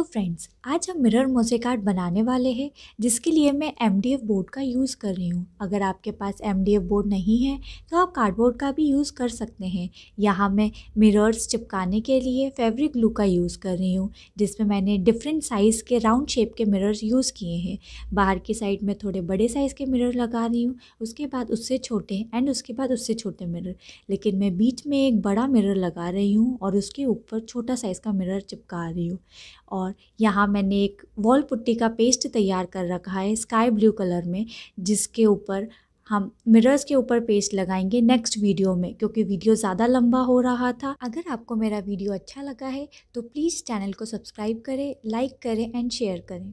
hello friends आज हम mirror mosaic art बनाने वाले हैं जिसके लिए मैं एम बोर्ड का यूज़ कर रही हूँ अगर आपके पास एम बोर्ड नहीं है तो आप कार्डबोर्ड का भी यूज़ कर सकते हैं यहाँ मैं मिरर्स चिपकाने के लिए फैब्रिक ग्लू का यूज़ कर रही हूँ जिसमें मैंने डिफरेंट साइज़ के राउंड शेप के मिरर्स यूज़ किए हैं बाहर की साइड में थोड़े बड़े साइज़ के मिरर लगा रही हूँ उसके बाद उससे छोटे एंड उसके बाद उससे छोटे मिरर लेकिन मैं बीच में एक बड़ा मिरर लगा रही हूँ और उसके ऊपर छोटा साइज़ का मिरर चिपका रही हूँ और और यहाँ मैंने एक वॉल पुट्टी का पेस्ट तैयार कर रखा है स्काई ब्लू कलर में जिसके ऊपर हम मिरर्स के ऊपर पेस्ट लगाएंगे नेक्स्ट वीडियो में क्योंकि वीडियो ज़्यादा लंबा हो रहा था अगर आपको मेरा वीडियो अच्छा लगा है तो प्लीज़ चैनल को सब्सक्राइब करें लाइक करें एंड शेयर करें